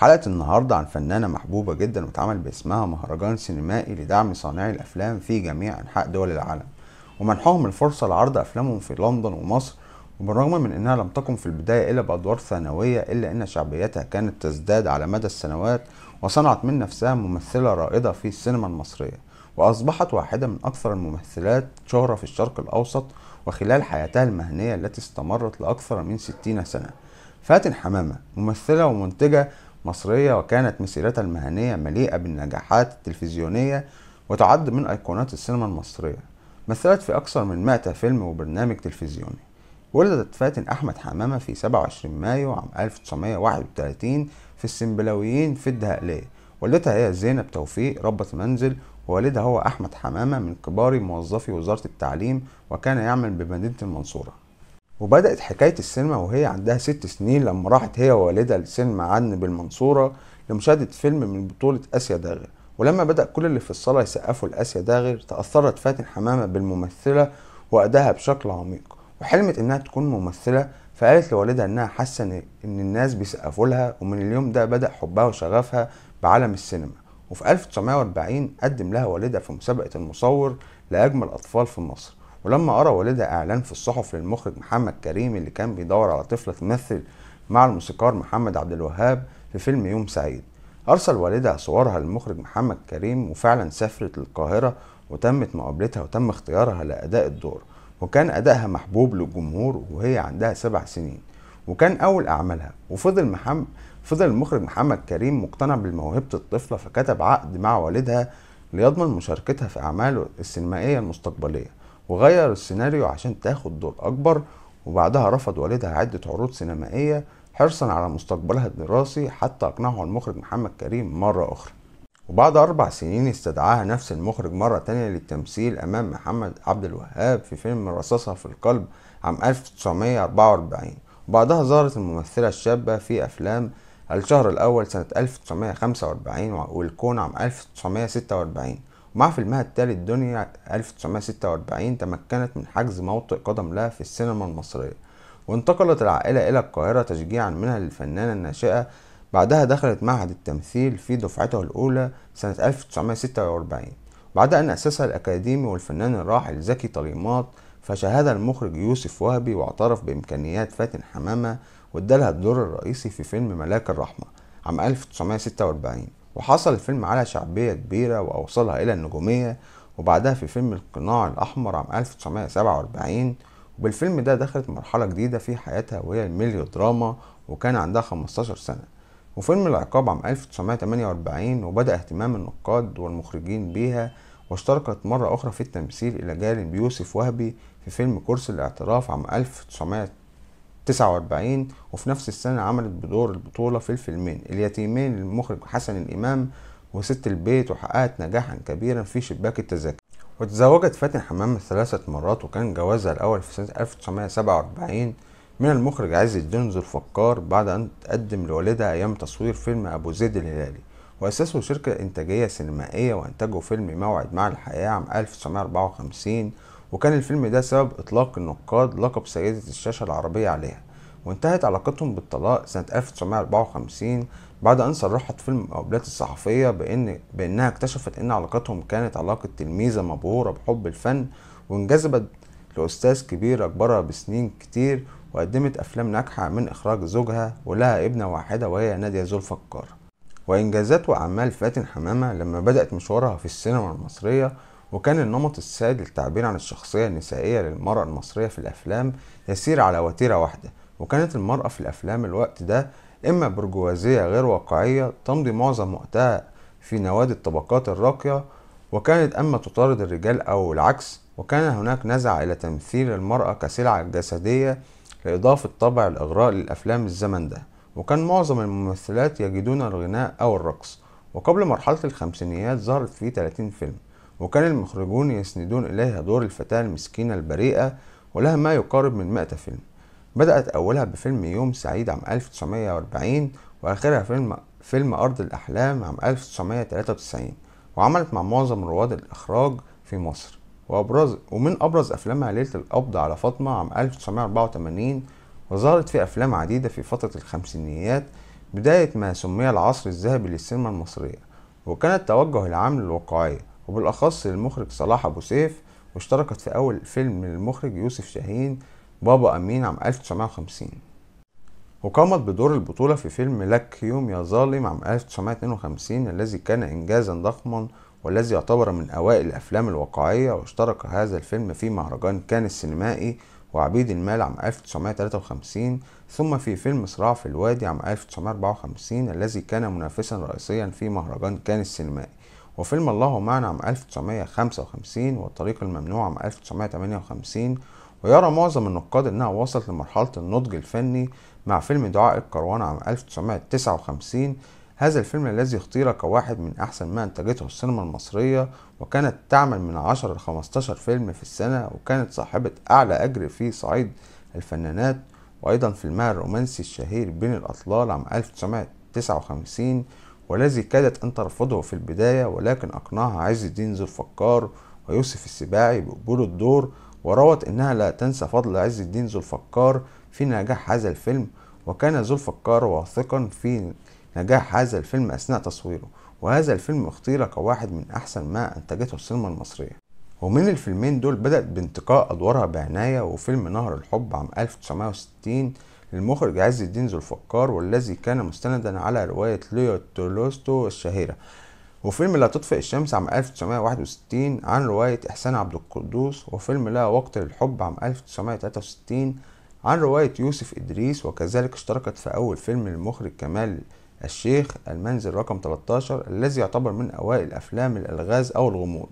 حلقة النهاردة عن فنانة محبوبة جدا واتعمل باسمها مهرجان سينمائي لدعم صانعي الأفلام في جميع أنحاء دول العالم ومنحهم الفرصة لعرض أفلامهم في لندن ومصر وبالرغم من أنها لم تقم في البداية إلا بأدوار ثانوية إلا أن شعبيتها كانت تزداد على مدى السنوات وصنعت من نفسها ممثلة رائدة في السينما المصرية وأصبحت واحدة من أكثر الممثلات شهرة في الشرق الأوسط وخلال حياتها المهنية التي استمرت لأكثر من ستين سنة فاتن حمامة ممثلة ومنتجة مصرية وكانت مسيرتها المهنية مليئة بالنجاحات التلفزيونية وتعد من أيقونات السينما المصرية مثلت في أكثر من 100 فيلم وبرنامج تلفزيوني ولدت فاتن أحمد حمامة في 27 مايو عام 1931 في السنبلاويين في الدهقلية والدتها هي زينب توفيق ربة منزل ووالدها هو أحمد حمامة من كبار موظفي وزارة التعليم وكان يعمل بمدينة المنصورة وبدأت حكاية السينما وهي عندها ست سنين لما راحت هي ووالدها لسينما عدن بالمنصورة لمشاهدة فيلم من بطولة آسيا داغر ولما بدأ كل اللي في الصالة يسقفوا لآسيا داغر تأثرت فاتن حمامة بالممثلة وأداها بشكل عميق وحلمت إنها تكون ممثلة فقالت لوالدها إنها حاسة إن الناس بيسقفوا لها ومن اليوم ده بدأ حبها وشغفها بعالم السينما وفي 1940 قدم لها والدها في مسابقة المصور لأجمل أطفال في مصر ولما أرى والدها إعلان في الصحف للمخرج محمد كريم اللي كان بيدور على طفلة تمثل مع الموسيقار محمد عبد الوهاب في فيلم يوم سعيد أرسل والدها صورها للمخرج محمد كريم وفعلا سافرت للقاهرة وتمت مقابلتها وتم اختيارها لأداء الدور وكان أدائها محبوب للجمهور وهي عندها سبع سنين وكان أول أعمالها وفضل محمد فضل المخرج محمد كريم مقتنع بموهبة الطفلة فكتب عقد مع والدها ليضمن مشاركتها في أعماله السينمائية المستقبلية وغير السيناريو عشان تاخد دور أكبر وبعدها رفض والدها عدة عروض سينمائية حرصا على مستقبلها الدراسي حتى أقنعه المخرج محمد كريم مرة أخرى وبعد أربع سنين استدعاها نفس المخرج مرة تانية للتمثيل أمام محمد عبد الوهاب في فيلم رصاصة في القلب عام 1944 وبعدها ظهرت الممثلة الشابة في أفلام الشهر الأول سنة 1945 والكون عام 1946 مع فيلمها الثالث الدنيا 1946 تمكنت من حجز موطئ قدم لها في السينما المصرية وانتقلت العائلة إلى القاهرة تشجيعا منها للفنانة الناشئة بعدها دخلت معهد التمثيل في دفعته الأولى سنة 1946 بعد أن أسسها الأكاديمي والفنان الراحل زكي طليمات فشاهدها المخرج يوسف وهبي واعترف بإمكانيات فاتن حمامة وادالها الدور الرئيسي في فيلم ملاك الرحمة عام 1946 وحصل الفيلم على شعبية كبيرة وأوصلها إلى النجومية وبعدها في فيلم القناع الأحمر عام 1947 وبالفيلم ده دخلت مرحلة جديدة في حياتها وهي الميليو دراما وكان عندها 15 سنة وفيلم العقاب عام 1948 وبدأ اهتمام النقاد والمخرجين بيها واشتركت مرة أخرى في التمثيل إلى جانب يوسف وهبي في فيلم كرسي الاعتراف عام 1900 49 وفي نفس السنة عملت بدور البطولة في الفيلمين اليتيمين للمخرج حسن الإمام وست البيت وحققت نجاحا كبيرا في شباك التذاكر وتزوجت فاتن حمام ثلاثة مرات وكان جوازها الأول في سنة 1947 من المخرج عز الدين ذو الفقار بعد أن تقدم لوالدها أيام تصوير فيلم أبو زيد الهلالي وأسسوا شركة إنتاجية سينمائية وأنتجوا فيلم موعد مع الحياة عام 1954 وكان الفيلم ده سبب إطلاق النقاد لقب سيدة الشاشة العربية عليها وانتهت علاقتهم بالطلاق سنة 1954 بعد أن صرحت فيلم مقابلات الصحفية بإن بإنها اكتشفت إن علاقتهم كانت علاقة تلميذة مبهورة بحب الفن وانجذبت لأستاذ كبير أكبرها بسنين كتير وقدمت أفلام ناجحة من إخراج زوجها ولها ابنة واحدة وهي نادية ذوالفقار وإنجازات وأعمال فاتن حمامة لما بدأت مشوارها في السينما المصرية وكان النمط السائد للتعبير عن الشخصية النسائية للمرأة المصرية في الأفلام يسير على وتيرة واحدة وكانت المرأة في الأفلام الوقت ده إما برجوازية غير واقعية تمضي معظم وقتها في نوادي الطبقات الراقية وكانت أما تطارد الرجال أو العكس وكان هناك نزع إلى تمثيل المرأة كسلعة جسدية لإضافة طابع الإغراء للأفلام الزمن ده وكان معظم الممثلات يجدون الغناء أو الرقص وقبل مرحلة الخمسينيات ظهرت في 30 فيلم وكان المخرجون يسندون إليها دور الفتاة المسكينة البريئة ولها ما يقارب من مائة فيلم بدأت أولها بفيلم يوم سعيد عام 1940 وآخرها فيلم فيلم أرض الأحلام عام 1993 وعملت مع معظم رواد الإخراج في مصر وأبرز ومن أبرز أفلامها ليلة القبض على فاطمة عام 1984 وظهرت في أفلام عديدة في فترة الخمسينيات بداية ما سمي العصر الذهبي للسينما المصرية وكان التوجه العام للواقعية وبالاخص للمخرج صلاح ابو سيف واشتركت في اول فيلم للمخرج يوسف شاهين بابا امين عام 1950 وقامت بدور البطولة في فيلم لك يوم يا ظالم عام 1952 الذي كان إنجازا ضخما والذي يعتبر من أوائل الأفلام الواقعية واشترك هذا الفيلم في مهرجان كان السينمائي وعبيد المال عام 1953 ثم في فيلم صراع في الوادي عام 1954 الذي كان منافسا رئيسيا في مهرجان كان السينمائي وفيلم الله معنا عام 1955 والطريق الممنوع عام 1958 ويرى معظم النقاد انها وصلت لمرحلة النضج الفني مع فيلم دعاء الكروان عام 1959 هذا الفيلم الذي اختير كواحد من أحسن ما أنتجته السينما المصرية وكانت تعمل من 10 ل 15 فيلم في السنة وكانت صاحبة أعلى أجر في صعيد الفنانات وأيضا فيلمها الرومانسي الشهير بين الأطلال عام 1959 والذي كادت أن ترفضه في البداية ولكن أقنعها عز الدين ذو الفقار ويوسف السباعي بقبول الدور وروت إنها لا تنسى فضل عز الدين ذو الفقار في نجاح هذا الفيلم وكان ذو الفقار واثقا في نجاح هذا الفيلم أثناء تصويره وهذا الفيلم اختير كواحد من أحسن ما أنتجته السينما المصرية ومن الفيلمين دول بدأت بانتقاء أدوارها بعناية وفيلم نهر الحب عام 1960 للمخرج عز الدين ذو الفقار والذي كان مستندا على رواية ليو تولستو الشهيرة وفيلم لا تطفئ الشمس عام 1961 عن رواية إحسان عبد القدوس وفيلم لا وقت للحب عام 1963 عن رواية يوسف إدريس وكذلك اشتركت في أول فيلم للمخرج كمال الشيخ المنزل رقم 13 الذي يعتبر من أوائل أفلام الألغاز أو الغموض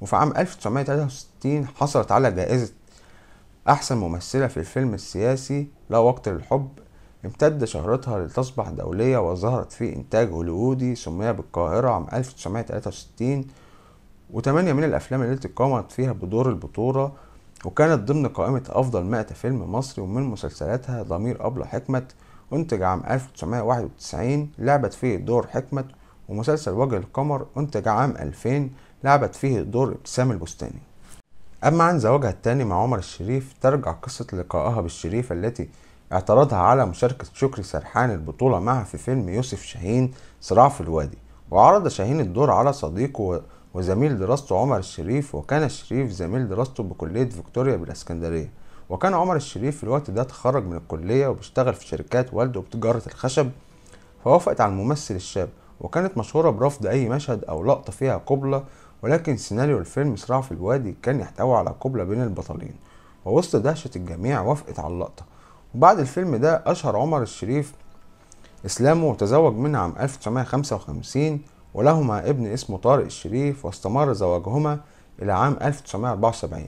وفي عام 1963 حصلت على جائزة أحسن ممثلة في الفيلم السياسي لا وقت للحب امتد شهرتها لتصبح دولية وظهرت في إنتاج هوليوودي سمي بالقاهرة عام 1963 وثمانية من الأفلام التي قامت فيها بدور البطولة وكانت ضمن قائمة أفضل 100 فيلم مصري ومن مسلسلاتها ضمير أبلة حكمت أنتج عام 1991 لعبت فيه دور حكمت ومسلسل وجه القمر أنتج عام 2000 لعبت فيه دور ابتسام البستاني أما عن زواجها التاني مع عمر الشريف ترجع قصة لقائها بالشريف التي اعترضها على مشاركة شكري سرحان البطولة معها في فيلم يوسف شاهين صراع في الوادي وعرض شاهين الدور على صديقه وزميل دراسته عمر الشريف وكان الشريف زميل دراسته بكلية فيكتوريا بالإسكندرية وكان عمر الشريف في الوقت ده تخرج من الكلية وبيشتغل في شركات والده بتجارة الخشب فوافقت على الممثل الشاب وكانت مشهورة برفض أي مشهد أو لقطة فيها قبلة ولكن سيناريو الفيلم صراع في الوادي كان يحتوي على قبلة بين البطلين ووسط دهشة الجميع وافقت على اللقطة وبعد الفيلم ده أشهر عمر الشريف إسلامه وتزوج منها عام 1955 ولهما ابن اسمه طارق الشريف واستمر زواجهما إلى عام 1974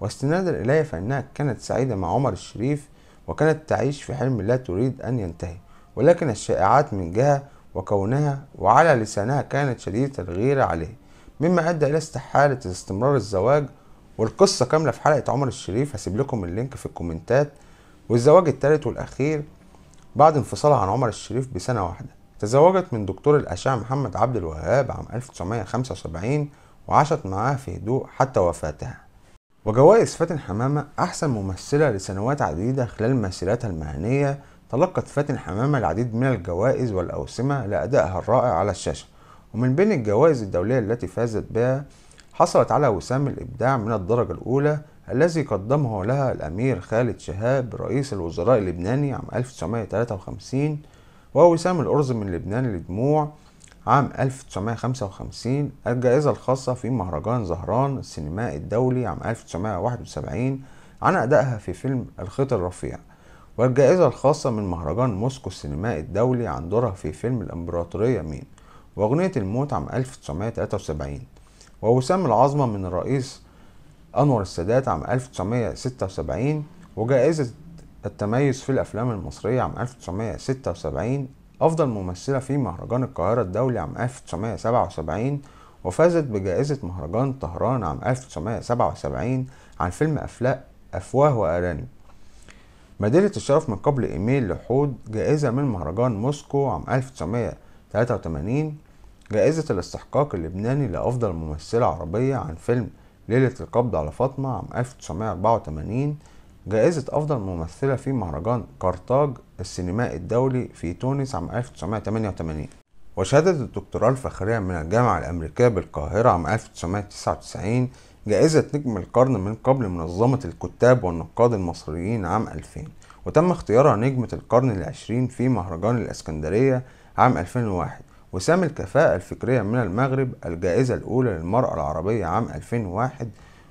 واستنادا إليه فإنها كانت سعيدة مع عمر الشريف وكانت تعيش في حلم لا تريد أن ينتهي ولكن الشائعات من جهة وكونها وعلى لسانها كانت شديدة الغيرة عليه مما ادى الى استحاله استمرار الزواج والقصه كامله في حلقه عمر الشريف هسيب لكم اللينك في الكومنتات والزواج الثالث والاخير بعد انفصالها عن عمر الشريف بسنه واحده تزوجت من دكتور الأشعة محمد عبد الوهاب عام 1975 وعاشت معاه في هدوء حتى وفاتها وجوائز فاتن حمامة أحسن ممثلة لسنوات عديدة خلال مسيرتها المهنية تلقت فاتن حمامة العديد من الجوائز والأوسمة لأدائها الرائع على الشاشة ومن بين الجوائز الدولية التي فازت بها حصلت على وسام الإبداع من الدرجة الأولى الذي قدمه لها الأمير خالد شهاب رئيس الوزراء اللبناني عام 1953 ووسام الأرز من لبنان لدموع عام 1955 الجائزة الخاصة في مهرجان زهران السينمائي الدولي عام 1971 عن أدائها في فيلم الخيط الرفيع والجائزة الخاصة من مهرجان موسكو السينمائي الدولي عن دورها في فيلم الإمبراطورية مين وأغنية الموت عام 1973 ووسام العظمة من الرئيس أنور السادات عام 1976 وجائزة التميز في الأفلام المصرية عام 1976 أفضل ممثلة في مهرجان القاهرة الدولي عام 1977 وفازت بجائزة مهرجان طهران عام 1977 عن فيلم أفلاق أفواه وأرانب مدينة الشرف من قبل إيميل لحود جائزة من مهرجان موسكو عام 1983 جائزة الاستحقاق اللبناني لأفضل ممثلة عربية عن فيلم ليلة القبض على فاطمة عام 1984 جائزة أفضل ممثلة في مهرجان كارتاج السينمائي الدولي في تونس عام 1988 وشهدت الدكتوراه الفخرية من الجامعة الأمريكية بالقاهرة عام 1999 جائزة نجم القرن من قبل منظمة الكتاب والنقاد المصريين عام 2000 وتم اختيارها نجمة القرن العشرين في مهرجان الإسكندرية عام 2001 وسام الكفاءة الفكرية من المغرب الجائزة الأولى للمرأة العربية عام 2001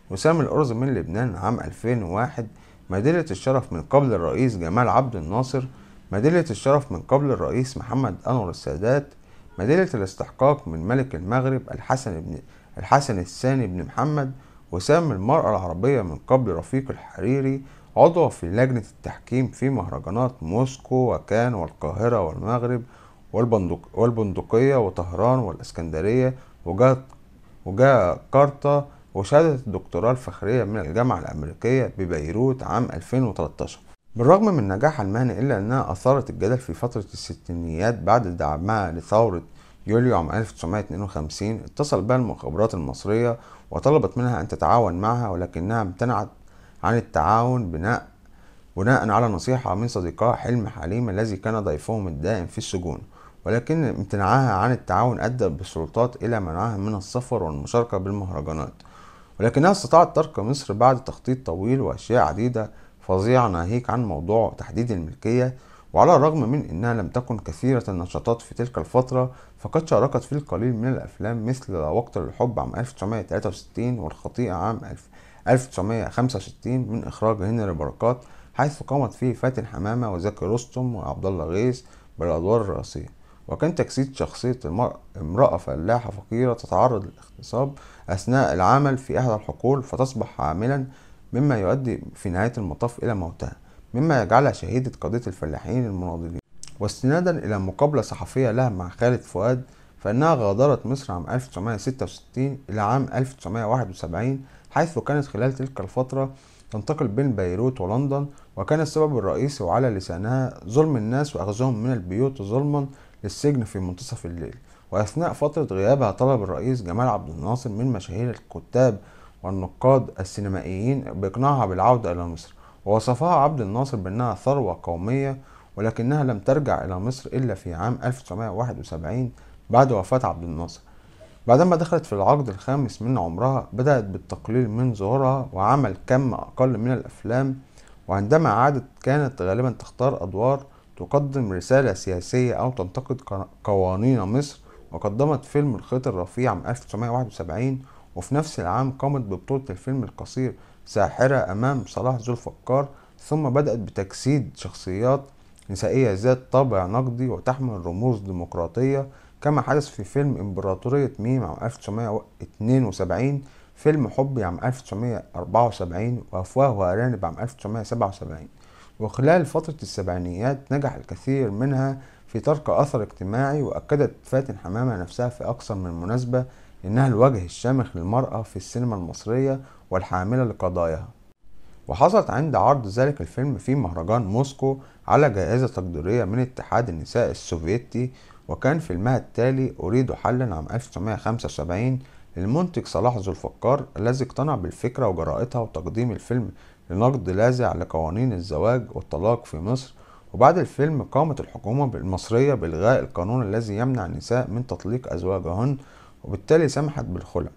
وسام الأرز من لبنان عام 2001 ميدالية الشرف من قبل الرئيس جمال عبد الناصر ميدالية الشرف من قبل الرئيس محمد أنور السادات ميدالية الاستحقاق من ملك المغرب الحسن بن الحسن الثاني بن محمد وسام المرأة العربية من قبل رفيق الحريري عضو في لجنة التحكيم في مهرجانات موسكو وكان والقاهرة والمغرب والبندق والبندقية وطهران والإسكندرية وجاكرتا وشهادة الدكتوراه الفخرية من الجامعة الأمريكية ببيروت عام 2013 بالرغم من نجاحها المهني إلا أنها أثارت الجدل في فترة الستينيات بعد دعمها لثورة يوليو عام 1952 اتصل بها المخابرات المصرية وطلبت منها أن تتعاون معها ولكنها امتنعت عن التعاون بناء بناء على نصيحة من صديقها حلم حليم الذي كان ضيفهم الدائم في السجون ولكن امتناعها عن التعاون أدى بالسلطات إلى منعها من السفر والمشاركة بالمهرجانات ولكنها استطاعت ترك مصر بعد تخطيط طويل وأشياء عديدة فظيعة ناهيك عن موضوع تحديد الملكية وعلى الرغم من أنها لم تكن كثيرة النشاطات في تلك الفترة فقد شاركت في القليل من الأفلام مثل وقت الحب عام 1963 والخطيئة عام 1965 من إخراج هنري بركات حيث قامت فيه فاتن حمامة وزكي رستم وعبد الله غيث بالأدوار الرئيسية وكان تجسيد شخصية امرأة فلاحة فقيرة تتعرض للاغتصاب أثناء العمل في إحدى الحقول فتصبح عاملا مما يؤدي في نهاية المطاف إلى موتها مما يجعلها شهيدة قضية الفلاحين المناضلين واستنادا إلى مقابلة صحفية لها مع خالد فؤاد فإنها غادرت مصر عام 1966 إلى عام 1971 حيث كانت خلال تلك الفترة تنتقل بين بيروت ولندن وكان السبب الرئيسي وعلى لسانها ظلم الناس وأخذهم من البيوت ظلما للسجن في منتصف الليل وأثناء فترة غيابها طلب الرئيس جمال عبد الناصر من مشاهير الكتاب والنقاد السينمائيين بإقناعها بالعودة إلى مصر ووصفها عبد الناصر بأنها ثروة قومية ولكنها لم ترجع إلى مصر إلا في عام 1971 بعد وفاة عبد الناصر بعدما دخلت في العقد الخامس من عمرها بدأت بالتقليل من ظهورها وعمل كم أقل من الأفلام وعندما عادت كانت غالبا تختار أدوار تقدم رسالة سياسية أو تنتقد قوانين مصر وقدمت فيلم الخيط الرفيع عام 1971 وفي نفس العام قامت ببطولة الفيلم القصير ساحرة أمام صلاح ذو الفقار ثم بدأت بتجسيد شخصيات نسائية ذات طابع نقدي وتحمل رموز ديمقراطية كما حدث في فيلم إمبراطورية ميم عام 1972 فيلم حبي عام 1974 وأفواه وأرانب عام 1977 وخلال فترة السبعينيات نجح الكثير منها في ترك أثر اجتماعي وأكدت فاتن حمامة نفسها في أكثر من مناسبة إنها الوجه الشامخ للمرأة في السينما المصرية والحاملة لقضاياها وحصلت عند عرض ذلك الفيلم في مهرجان موسكو على جائزة تقديرية من اتحاد النساء السوفيتي وكان فيلمها التالي أريد حلا عام 1975 للمنتج صلاح ذو الفقار الذي اقتنع بالفكرة وجرائتها وتقديم الفيلم لنقد لاذع لقوانين الزواج والطلاق في مصر وبعد الفيلم قامت الحكومة المصرية بإلغاء القانون الذي يمنع النساء من تطليق أزواجهن وبالتالي سمحت بالخلع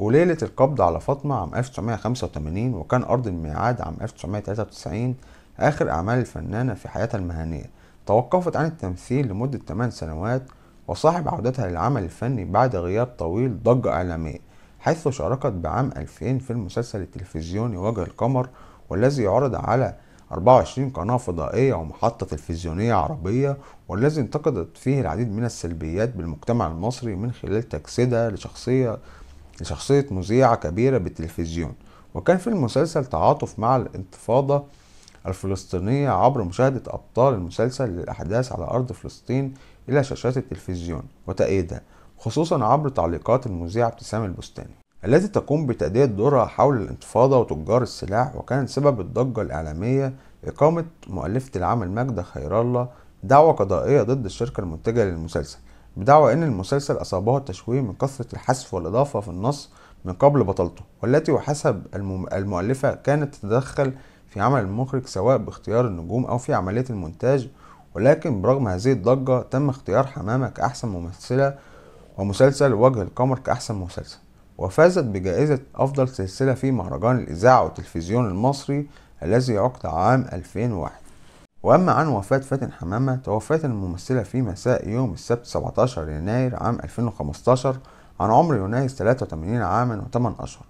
وليلة القبض على فاطمة عام 1985 وكان أرض الميعاد عام 1993 آخر أعمال الفنانة في حياتها المهنية توقفت عن التمثيل لمدة 8 سنوات وصاحب عودتها للعمل الفني بعد غياب طويل ضجة إعلامية حيث شاركت بعام 2000 في المسلسل التلفزيوني وجه القمر والذي يعرض على 24 قناة فضائية ومحطة تلفزيونية عربية والذي انتقدت فيه العديد من السلبيات بالمجتمع المصري من خلال تجسيدها لشخصية لشخصية مذيعة كبيرة بالتلفزيون وكان في المسلسل تعاطف مع الانتفاضة الفلسطينية عبر مشاهدة أبطال المسلسل للأحداث على أرض فلسطين إلى شاشات التلفزيون وتأييدها خصوصا عبر تعليقات المذيعة ابتسام البستاني التي تقوم بتأدية دورها حول الانتفاضة وتجار السلاح وكانت سبب الضجة الإعلامية إقامة مؤلفة العمل ماجدة خير الله دعوة قضائية ضد الشركة المنتجة للمسلسل بدعوى أن المسلسل أصابه التشويه من كثرة الحذف والإضافة في النص من قبل بطلته والتي وحسب المؤلفة كانت تتدخل في عمل المخرج سواء باختيار النجوم أو في عملية المونتاج ولكن برغم هذه الضجة تم اختيار حمامة كأحسن ممثلة ومسلسل وجه القمر كأحسن مسلسل وفازت بجائزة أفضل سلسلة في مهرجان الإذاعة والتلفزيون المصري الذي عقد عام 2001 وأما عن وفاة فاتن حمامة توفيت الممثلة في مساء يوم السبت 17 يناير عام 2015 عن عمر ينايز 83 عاما و8 أشهر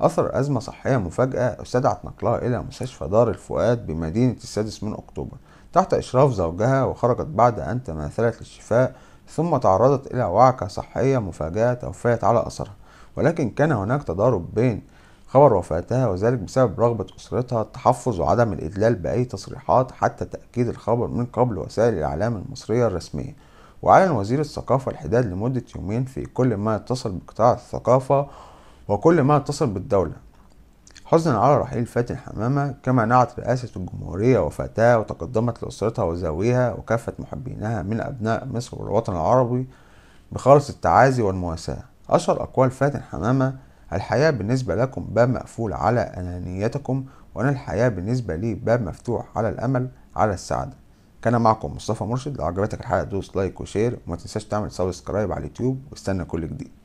أثر أزمة صحية مفاجئة استدعت نقلها إلى مستشفى دار الفؤاد بمدينة السادس من أكتوبر تحت إشراف زوجها وخرجت بعد أن تماثلت للشفاء ثم تعرضت إلى وعكة صحية مفاجأة توفيت على أثرها ولكن كان هناك تضارب بين خبر وفاتها وذلك بسبب رغبة أسرتها التحفظ وعدم الإدلال بأي تصريحات حتى تأكيد الخبر من قبل وسائل الإعلام المصرية الرسمية وأعلن وزير الثقافة الحداد لمدة يومين في كل ما يتصل بقطاع الثقافة وكل ما يتصل بالدولة حزنا على رحيل فاتن حمامة كما نعت رئاسة الجمهورية وفاتها وتقدمت لأسرتها وذويها وكافة محبينها من أبناء مصر والوطن العربي بخالص التعازي والمواساة أشهر أقوال فاتن حمامة الحياة بالنسبة لكم باب مقفول على أنانيتكم وأنا الحياة بالنسبة لي باب مفتوح على الأمل على السعادة كان معكم مصطفى مرشد لو عجبتك الحلقة دوس لايك وشير وما تنساش تعمل سبسكرايب على اليوتيوب واستنى كل جديد